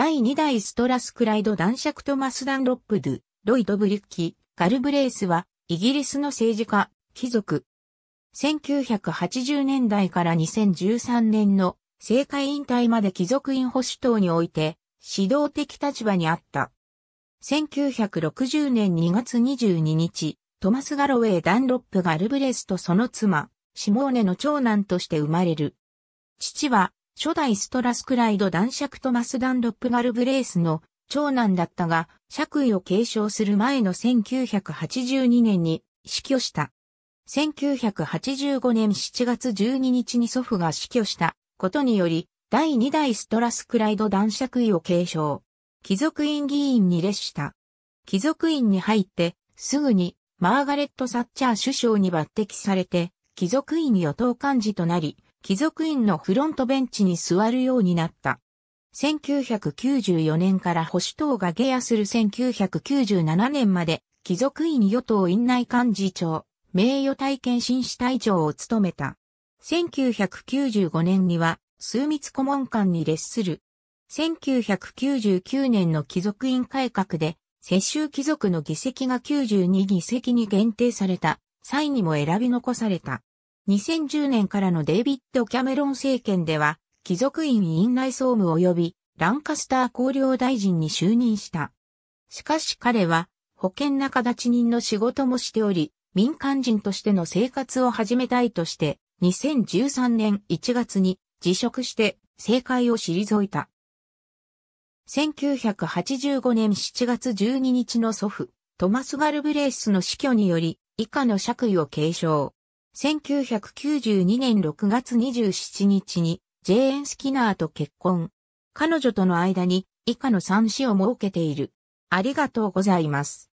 第2代ストラスクライド男爵トマス・ダンロップドゥ、ロイド・ブリュッキ、ガルブレースは、イギリスの政治家、貴族。1980年代から2013年の政界引退まで貴族院保守党において、指導的立場にあった。1960年2月22日、トマス・ガロウェイ・ダンロップ・ガルブレースとその妻、シモーネの長男として生まれる。父は、初代ストラスクライド男爵トマス・ダンロップ・ガルブレースの長男だったが、爵位を継承する前の1982年に死去した。1985年7月12日に祖父が死去したことにより、第2代ストラスクライド男爵位を継承。貴族院議員に列した。貴族院に入って、すぐにマーガレット・サッチャー首相に抜擢されて、貴族院与党幹事となり、貴族院のフロントベンチに座るようになった。1994年から保守党が下野する1997年まで、貴族院与党院内幹事長、名誉体験紳士隊長を務めた。1995年には、枢密顧問官に列する。1999年の貴族院改革で、世襲貴族の議席が92議席に限定された際にも選び残された。2010年からのデイビッド・キャメロン政権では、貴族院院内総務及びランカスター公領大臣に就任した。しかし彼は、保険仲立ち人の仕事もしており、民間人としての生活を始めたいとして、2013年1月に辞職して政界を退いた。1985年7月12日の祖父、トマス・ガルブレイスの死去により、以下の爵位を継承。1992年6月27日にジェーン・スキナーと結婚。彼女との間に以下の三子を設けている。ありがとうございます。